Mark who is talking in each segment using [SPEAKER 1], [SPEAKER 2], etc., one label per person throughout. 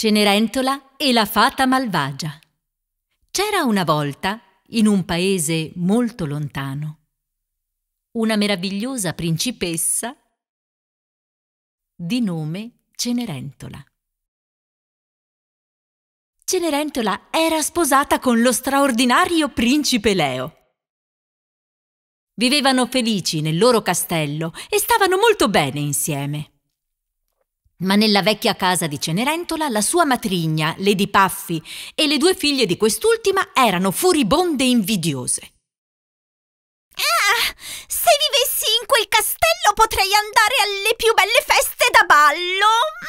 [SPEAKER 1] Cenerentola e la fata malvagia. C'era una
[SPEAKER 2] volta, in un paese molto lontano, una meravigliosa
[SPEAKER 1] principessa di nome Cenerentola. Cenerentola era sposata con lo straordinario principe Leo. Vivevano felici nel loro
[SPEAKER 2] castello e stavano molto bene insieme. Ma nella vecchia casa di Cenerentola la sua matrigna, Lady Paffi, e le due figlie di quest'ultima erano furibonde e invidiose.
[SPEAKER 1] Ah, se vivessi in
[SPEAKER 2] quel castello potrei andare alle più belle feste da ballo!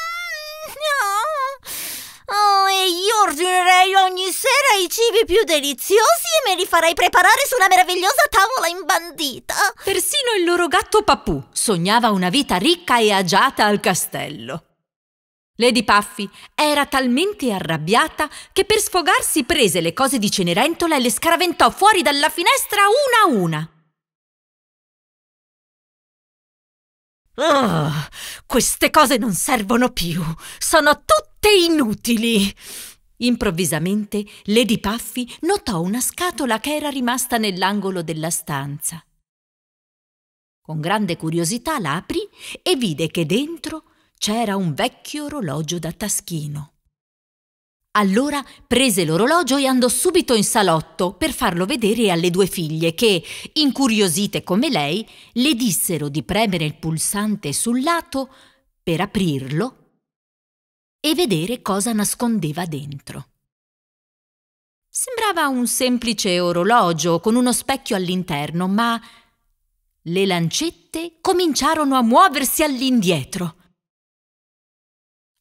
[SPEAKER 2] Oh, e io ordinerei ogni sera i cibi più deliziosi e me li farei preparare sulla meravigliosa tavola imbandita. Persino il loro gatto Papù sognava una vita ricca e agiata al castello. Lady Puffy era talmente arrabbiata che per sfogarsi prese le cose di Cenerentola
[SPEAKER 1] e le scaraventò fuori dalla finestra una a una. Oh, queste cose non servono più.
[SPEAKER 2] Sono tutte Tutte inutili! Improvvisamente Lady Puffy notò una scatola che era rimasta nell'angolo della stanza. Con grande curiosità l'aprì e vide che dentro c'era un vecchio orologio da taschino. Allora prese l'orologio e andò subito in salotto per farlo vedere alle due figlie che, incuriosite come lei, le dissero di premere il pulsante sul lato per aprirlo e vedere cosa nascondeva dentro. Sembrava un semplice orologio con uno specchio all'interno, ma le lancette cominciarono a muoversi all'indietro.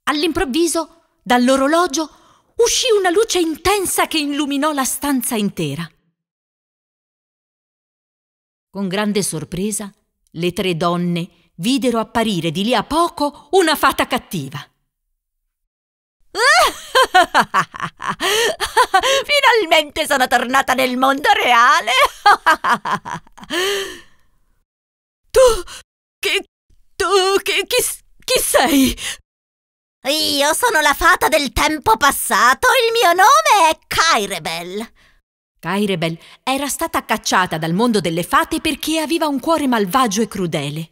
[SPEAKER 2] All'improvviso, dall'orologio uscì una luce intensa che illuminò la stanza intera. Con grande sorpresa, le tre donne videro apparire di lì a poco una fata cattiva. Finalmente sono
[SPEAKER 1] tornata nel mondo reale! tu... Che... Tu... Che, chi, chi sei? Io
[SPEAKER 2] sono la fata del tempo passato, il mio nome è Kairebel. Kairebel era stata cacciata dal mondo delle fate perché aveva un cuore malvagio e crudele.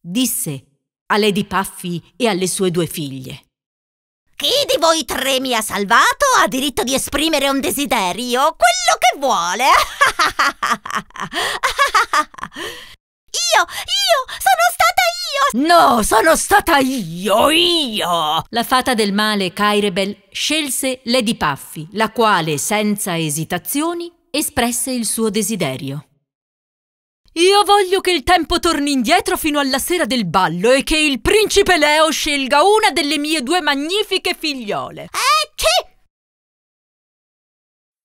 [SPEAKER 2] Disse a Lady Puffy e alle sue due figlie. Chi di voi tre mi ha salvato ha diritto di esprimere un desiderio, quello che vuole. io, io, sono stata io! No, sono stata io, io! La fata del male Kairebel scelse Lady Puffy, la quale, senza esitazioni, espresse il suo desiderio. Io voglio che il tempo torni indietro fino alla sera del ballo e che il principe Leo scelga una delle mie due magnifiche figliole. Ecchi! Eh,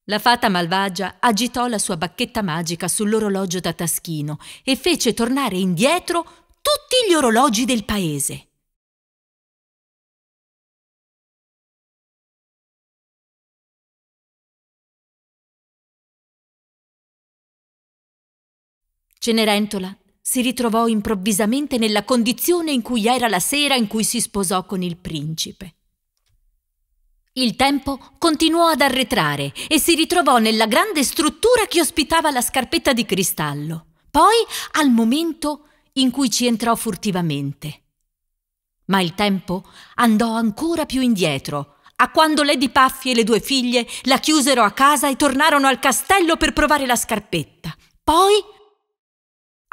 [SPEAKER 2] la fata malvagia agitò la sua bacchetta magica sull'orologio da taschino e fece tornare
[SPEAKER 1] indietro tutti gli orologi del paese. Cenerentola si ritrovò improvvisamente nella condizione in cui era la sera in cui si sposò con il
[SPEAKER 2] principe. Il tempo continuò ad arretrare e si ritrovò nella grande struttura che ospitava la scarpetta di cristallo, poi al momento in cui ci entrò furtivamente. Ma il tempo andò ancora più indietro, a quando Lady Paffi e le due figlie la chiusero a casa e tornarono al castello per provare la scarpetta. Poi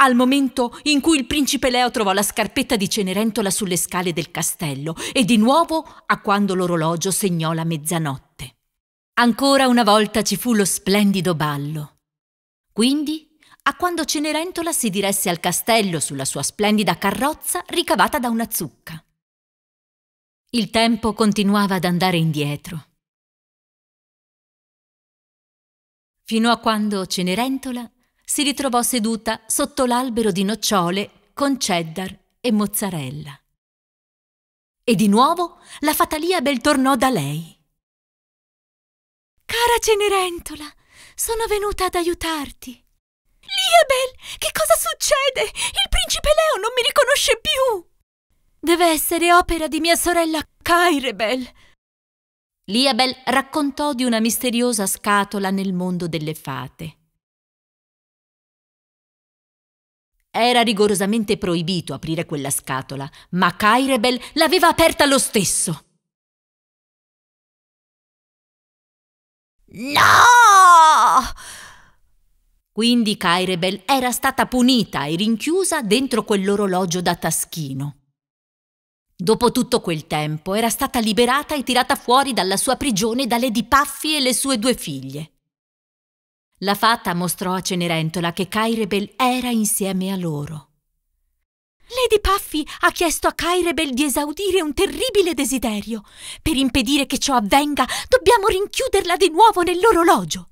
[SPEAKER 2] al momento in cui il principe Leo trovò la scarpetta di Cenerentola sulle scale del castello e di nuovo a quando l'orologio segnò la mezzanotte. Ancora una volta ci fu lo splendido ballo. Quindi, a quando Cenerentola si diresse al
[SPEAKER 1] castello sulla sua splendida carrozza ricavata da una zucca. Il tempo continuava ad andare indietro. Fino
[SPEAKER 2] a quando Cenerentola si ritrovò seduta sotto l'albero di nocciole con cheddar e mozzarella. E di nuovo la fatalia bel tornò da lei. Cara
[SPEAKER 1] Cenerentola,
[SPEAKER 2] sono venuta ad aiutarti. Liabel, che cosa succede? Il principe Leo non mi riconosce più. Deve essere opera di mia sorella
[SPEAKER 1] Kairebel. Liabel raccontò di una misteriosa scatola nel mondo delle fate. Era rigorosamente proibito aprire quella scatola, ma Kairebel l'aveva aperta lo stesso. No! Quindi Kairebel era stata punita e rinchiusa
[SPEAKER 2] dentro quell'orologio da taschino. Dopo tutto quel tempo era stata liberata e tirata fuori dalla sua prigione da Lady Puffy e le sue due figlie. La fata mostrò a Cenerentola che Cairebel era insieme a loro. Lady Puffy ha chiesto a Cairebel di esaudire un terribile desiderio. Per impedire che ciò avvenga, dobbiamo rinchiuderla di nuovo nell'orologio.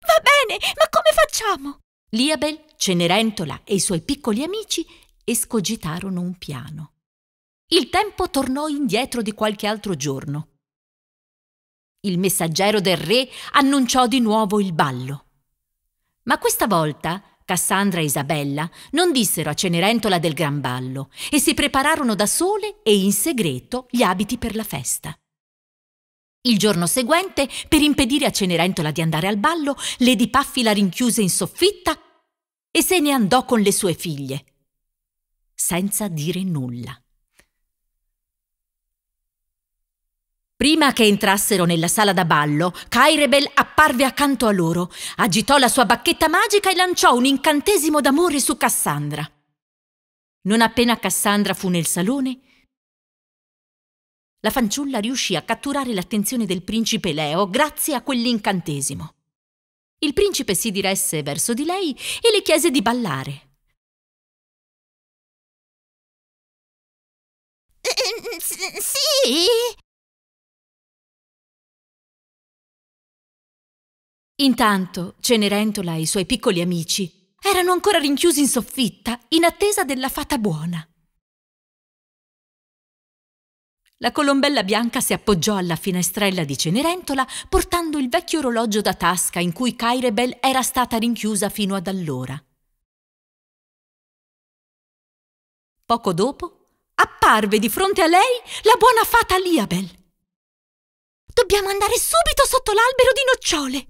[SPEAKER 2] Va bene, ma come facciamo? Liabel, Cenerentola e i suoi piccoli amici escogitarono un piano. Il tempo tornò indietro di qualche altro giorno. Il messaggero del re annunciò di nuovo il ballo. Ma questa volta Cassandra e Isabella non dissero a Cenerentola del gran ballo e si prepararono da sole e in segreto gli abiti per la festa. Il giorno seguente, per impedire a Cenerentola di andare al ballo, Lady Paffi la rinchiuse in soffitta e se ne andò con le sue figlie, senza dire nulla. Prima che entrassero nella sala da ballo, Kairebel apparve accanto a loro, agitò la sua bacchetta magica e lanciò un incantesimo d'amore su Cassandra. Non appena Cassandra fu nel salone, la fanciulla riuscì a catturare l'attenzione del principe Leo grazie a quell'incantesimo.
[SPEAKER 1] Il principe si diresse verso di lei e le chiese di ballare. Eh, eh, sì! Intanto Cenerentola e i suoi piccoli amici erano ancora rinchiusi in soffitta in
[SPEAKER 2] attesa della fata buona. La colombella bianca si appoggiò alla finestrella di Cenerentola portando il vecchio orologio da tasca in cui Cairebel era stata rinchiusa fino ad allora.
[SPEAKER 1] Poco dopo apparve di fronte a lei la buona fata Liabel. Dobbiamo andare subito sotto l'albero di nocciole,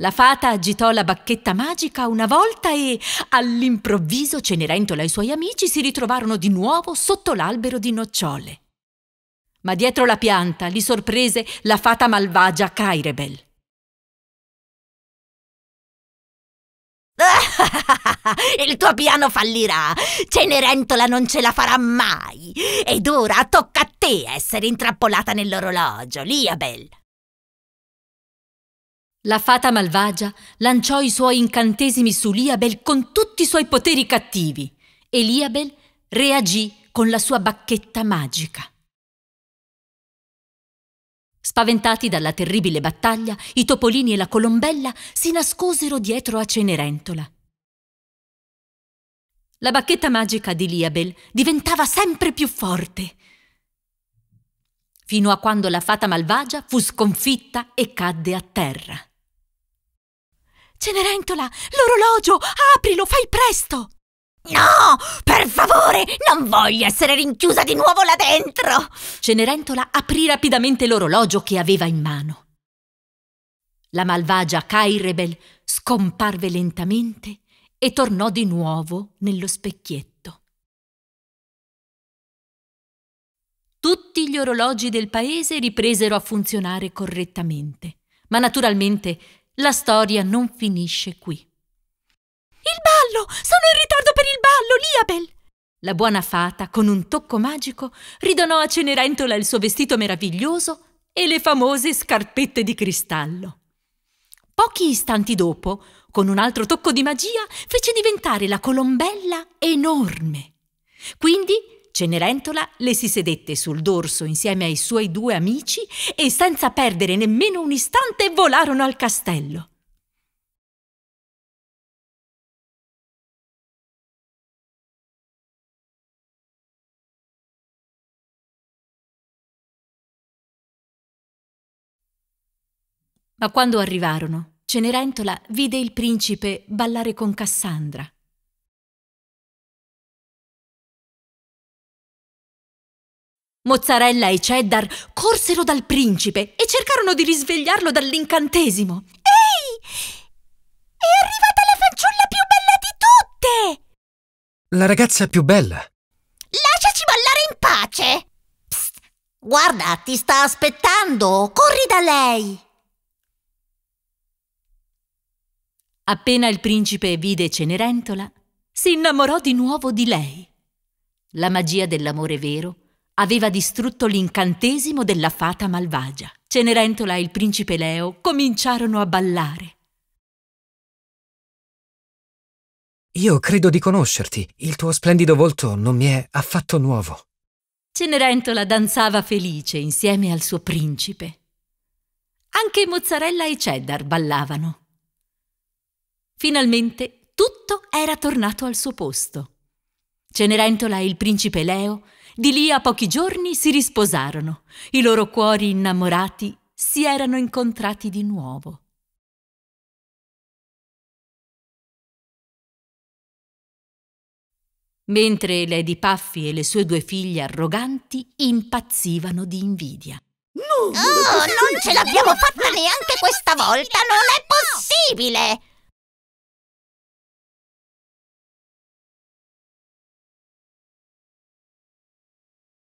[SPEAKER 2] la fata agitò la bacchetta magica una volta e all'improvviso Cenerentola e i suoi amici si ritrovarono di nuovo sotto l'albero di nocciole. Ma dietro la pianta li sorprese la fata malvagia Cairebel. Il tuo piano fallirà! Cenerentola non ce la farà mai! Ed ora tocca a te essere intrappolata nell'orologio, Liabel! La fata malvagia lanciò i suoi incantesimi su Liabel con tutti i suoi poteri cattivi e Liabel reagì con la sua bacchetta magica. Spaventati dalla terribile battaglia, i topolini e la colombella si nascosero dietro a Cenerentola. La bacchetta magica di Liabel diventava sempre più forte, fino a quando la fata malvagia fu sconfitta e cadde a terra. Cenerentola, l'orologio! Aprilo, fai presto! No! Per favore! Non voglio essere rinchiusa di nuovo là dentro! Cenerentola aprì rapidamente l'orologio che aveva in mano. La malvagia Kairebel scomparve lentamente e tornò di nuovo nello
[SPEAKER 1] specchietto.
[SPEAKER 2] Tutti gli orologi del paese ripresero a funzionare correttamente, ma naturalmente la storia non finisce qui. Il ballo! Sono in ritardo per il ballo, Liabel! La buona fata, con un tocco magico, ridonò a Cenerentola il suo vestito meraviglioso e le famose scarpette di cristallo. Pochi istanti dopo, con un altro tocco di magia, fece diventare la colombella enorme. Quindi Cenerentola le si sedette sul dorso insieme ai
[SPEAKER 1] suoi due amici e senza perdere nemmeno un istante volarono al castello. Ma quando arrivarono, Cenerentola vide il principe ballare con Cassandra Mozzarella e Cheddar corsero dal principe e cercarono di risvegliarlo dall'incantesimo. Ehi! È arrivata la fanciulla più bella di tutte! La ragazza più bella. Lasciaci ballare in pace! Psst, guarda,
[SPEAKER 2] ti sta aspettando! Corri da lei! Appena il principe vide Cenerentola, si innamorò di nuovo di lei. La magia dell'amore vero aveva distrutto l'incantesimo della fata malvagia. Cenerentola e il principe Leo cominciarono a ballare.
[SPEAKER 1] Io credo di conoscerti. Il tuo splendido volto non mi è affatto nuovo. Cenerentola danzava felice
[SPEAKER 2] insieme al suo principe. Anche mozzarella e cheddar ballavano. Finalmente tutto era tornato al suo posto. Cenerentola e il principe Leo di lì a pochi giorni si risposarono.
[SPEAKER 1] I loro cuori innamorati si erano incontrati di nuovo. Mentre Lady Puffy e le sue due figlie arroganti impazzivano di invidia. No, oh, non ce l'abbiamo fatta neanche questa volta! Non è possibile!